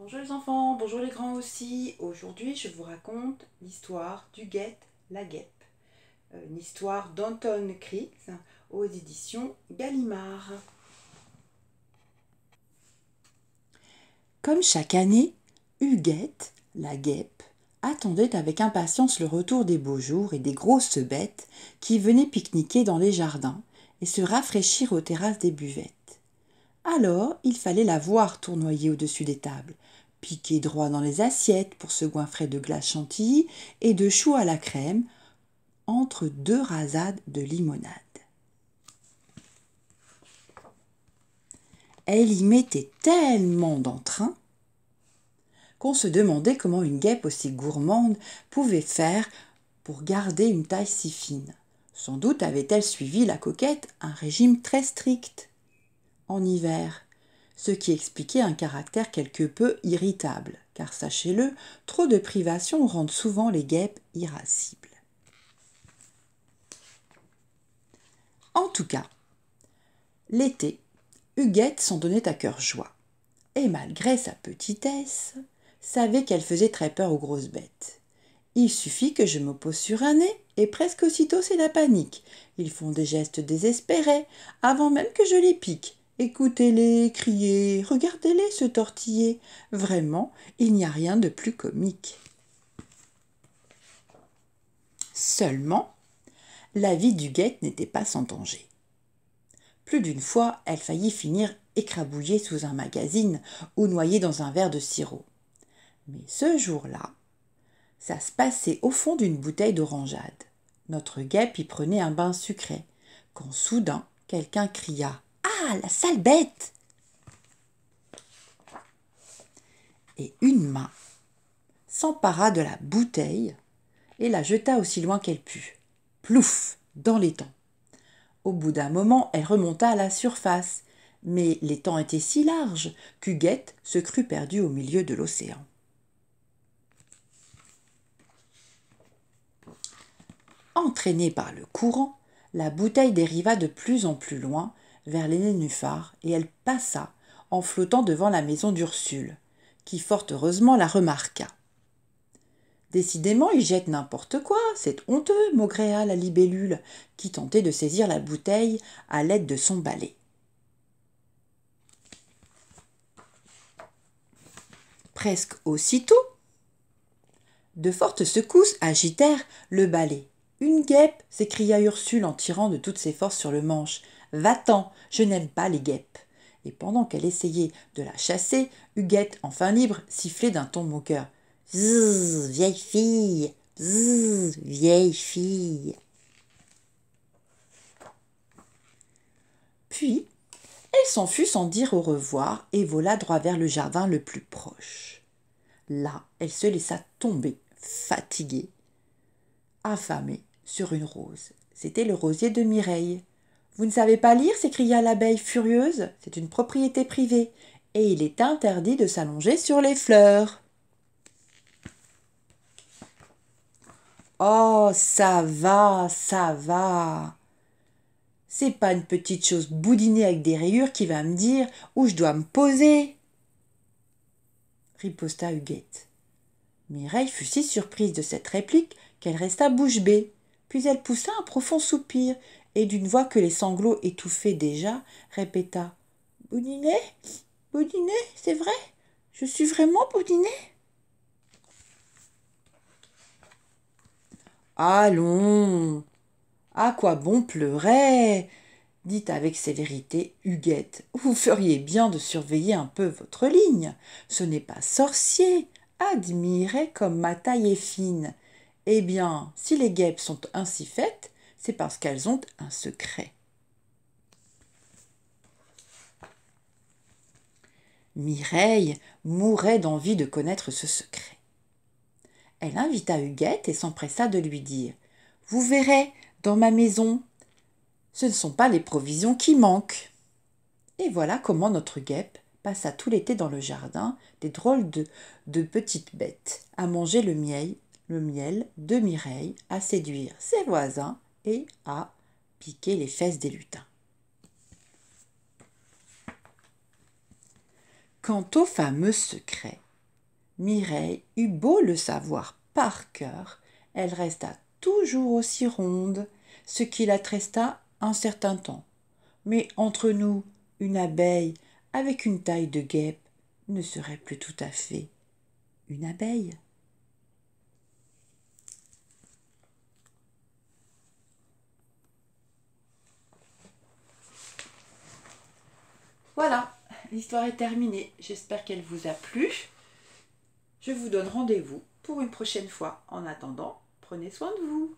Bonjour les enfants, bonjour les grands aussi. Aujourd'hui, je vous raconte l'histoire du la guêpe. Euh, une histoire d'Anton Crix aux éditions Gallimard. Comme chaque année, Huguette, la guêpe, attendait avec impatience le retour des beaux jours et des grosses bêtes qui venaient pique-niquer dans les jardins et se rafraîchir aux terrasses des buvettes. Alors il fallait la voir tournoyer au-dessus des tables, Piqué droit dans les assiettes pour ce goinfrer de glace chantilly et de choux à la crème entre deux rasades de limonade. Elle y mettait tellement d'entrain qu'on se demandait comment une guêpe aussi gourmande pouvait faire pour garder une taille si fine. Sans doute avait-elle suivi la coquette un régime très strict en hiver ce qui expliquait un caractère quelque peu irritable, car sachez-le, trop de privations rendent souvent les guêpes irascibles. En tout cas, l'été, Huguette s'en donnait à cœur joie, et malgré sa petitesse, savait qu'elle faisait très peur aux grosses bêtes. Il suffit que je me pose sur un nez, et presque aussitôt c'est la panique. Ils font des gestes désespérés, avant même que je les pique. Écoutez-les crier, regardez-les se tortiller. Vraiment, il n'y a rien de plus comique. Seulement, la vie du guette n'était pas sans danger. Plus d'une fois, elle faillit finir écrabouillée sous un magazine ou noyée dans un verre de sirop. Mais ce jour-là, ça se passait au fond d'une bouteille d'orangeade. Notre guêpe y prenait un bain sucré, quand soudain quelqu'un cria ah, la sale bête Et une main s'empara de la bouteille et la jeta aussi loin qu'elle put. Plouf Dans l'étang. Au bout d'un moment, elle remonta à la surface, mais l'étang était si large qu'Huguette se crut perdue au milieu de l'océan. Entraînée par le courant, la bouteille dériva de plus en plus loin vers les nénuphars et elle passa en flottant devant la maison d'Ursule, qui fort heureusement la remarqua. Décidément, il jette n'importe quoi, c'est honteux, maugréa la libellule, qui tentait de saisir la bouteille à l'aide de son balai. Presque aussitôt, de fortes secousses agitèrent le balai. Une guêpe s'écria Ursule en tirant de toutes ses forces sur le manche. Va-t'en, je n'aime pas les guêpes. Et pendant qu'elle essayait de la chasser, Huguette, enfin libre, sifflait d'un ton moqueur. Zzz, vieille fille, zzz, vieille fille. Puis, elle s'en fut sans dire au revoir et vola droit vers le jardin le plus proche. Là, elle se laissa tomber, fatiguée, affamée, sur une rose. C'était le rosier de Mireille. Vous ne savez pas lire s'écria l'abeille furieuse. C'est une propriété privée, et il est interdit de s'allonger sur les fleurs. Oh, ça va, ça va. C'est pas une petite chose boudinée avec des rayures qui va me dire où je dois me poser. Riposta Huguette. Mireille fut si surprise de cette réplique qu'elle resta bouche bée. Puis elle poussa un profond soupir, et d'une voix que les sanglots étouffaient déjà, répéta Boudinet Boudinet, c'est vrai Je suis vraiment Boudinet Allons À quoi bon pleurer dit avec sévérité Huguette. Vous feriez bien de surveiller un peu votre ligne. Ce n'est pas sorcier. Admirez comme ma taille est fine. Eh bien, si les guêpes sont ainsi faites, c'est parce qu'elles ont un secret. Mireille mourait d'envie de connaître ce secret. Elle invita Huguette et s'empressa de lui dire Vous verrez, dans ma maison, ce ne sont pas les provisions qui manquent. Et voilà comment notre guêpe passa tout l'été dans le jardin des drôles de, de petites bêtes, à manger le miel le miel de Mireille à séduire ses voisins et à piquer les fesses des lutins. Quant au fameux secret, Mireille eut beau le savoir par cœur, elle resta toujours aussi ronde, ce qui la tresta un certain temps. Mais entre nous, une abeille avec une taille de guêpe ne serait plus tout à fait une abeille. Voilà, l'histoire est terminée. J'espère qu'elle vous a plu. Je vous donne rendez-vous pour une prochaine fois. En attendant, prenez soin de vous.